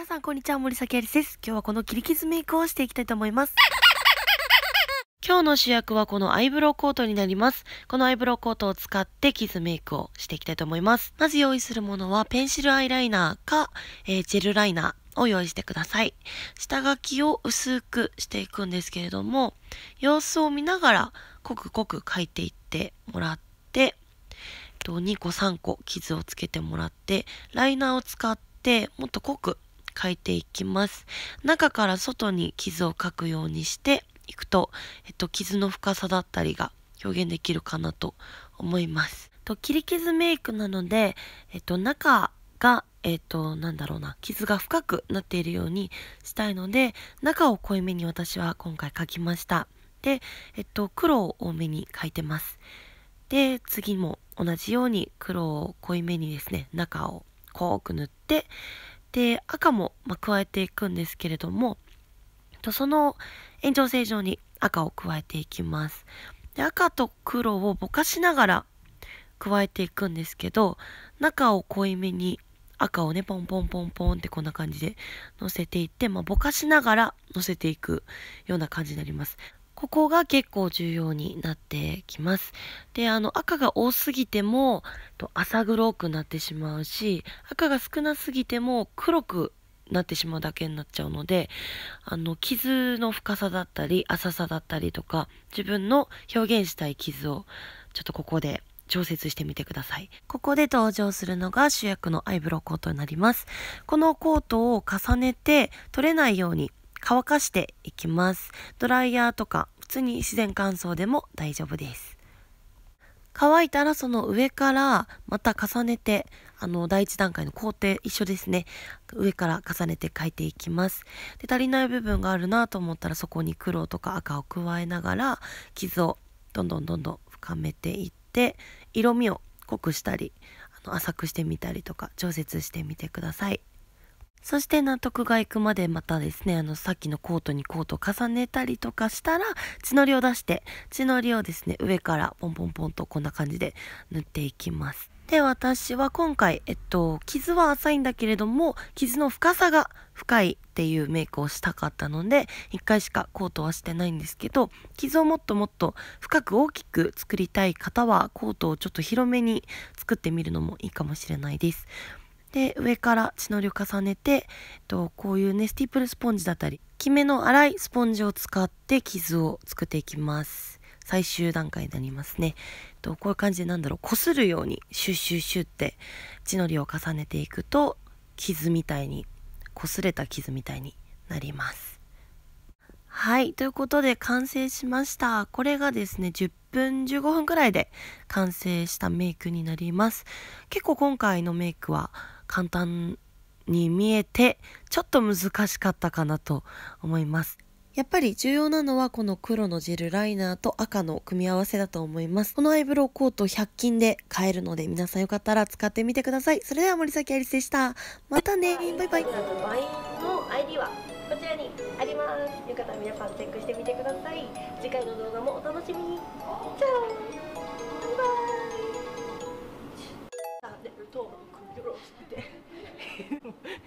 皆さんこんにちは、森崎ありです。今日はこの切り傷メイクをしていきたいと思います。今日の主役はこのアイブロウコートになります。このアイブロウコートを使ってキズメイクをしていきたいと思います。まず用意するものはペンシルアイライナーか、えー、ジェルライナーを用意してください。下書きを薄くしていくんですけれども、様子を見ながら濃く濃く描いていってもらって、2個3個傷をつけてもらって、ライナーを使ってもっと濃く描いていきます。中から外に傷をかくようにしていくと、えっと、傷の深さだったりが表現できるかなと思います。と切り傷メイクなので、えっと、中がえっ、と、なんだろうな、傷が深くなっているようにしたいので、中を濃いめに私は今回描きました。で、えっ、と、黒を多めに描いてます。で、次も同じように黒を濃いめにですね、中を濃く塗って、で赤も、ま加えていくんですけれどもその延長線上に赤を加えていきますで赤と黒をぼかしながら加えていくんですけど中を濃いめに赤をねポンポンポンポンってこんな感じでのせていって、まあ、ぼかしながらのせていくような感じになりますここが結構重要になってきます。で、あの、赤が多すぎても、と浅黒くなってしまうし、赤が少なすぎても黒くなってしまうだけになっちゃうので、あの、傷の深さだったり、浅さだったりとか、自分の表現したい傷を、ちょっとここで調節してみてください。ここで登場するのが主役のアイブロウコートになります。このコートを重ねて取れないように乾かしていきます。ドライヤーとか普通に自然乾燥でも大丈夫です。乾いたらその上からまた重ねてあの第1段階の工程一緒ですね上から重ねて描いていきますで足りない部分があるなと思ったらそこに黒とか赤を加えながら傷をどんどんどんどん深めていって色味を濃くしたりあの浅くしてみたりとか調節してみてくださいそして納得がいくまでまたですね、あの、さっきのコートにコートを重ねたりとかしたら、血のりを出して、血のりをですね、上からポンポンポンとこんな感じで塗っていきます。で、私は今回、えっと、傷は浅いんだけれども、傷の深さが深いっていうメイクをしたかったので、1回しかコートはしてないんですけど、傷をもっともっと深く大きく作りたい方は、コートをちょっと広めに作ってみるのもいいかもしれないです。で上から血のりを重ねて、えっと、こういうねスティープルスポンジだったりきめの粗いスポンジを使って傷を作っていきます最終段階になりますね、えっと、こういう感じでなんだろうこするようにシュッシュッシュッって血のりを重ねていくと傷みたいに擦れた傷みたいになりますはいということで完成しましたこれがですね10分15分くらいで完成したメイクになります結構今回のメイクは簡単に見えてちょっと難しかったかなと思います。やっぱり重要なのはこの黒のジェルライナーと赤の組み合わせだと思います。このアイブロウコート100均で買えるので皆さんよかったら使ってみてください。それでは森崎ありでした。またねバイバイ。の ID はこちらにあります。よかったら皆さんチェックしてみてください。次回の動画もお楽しみに。じゃあ you.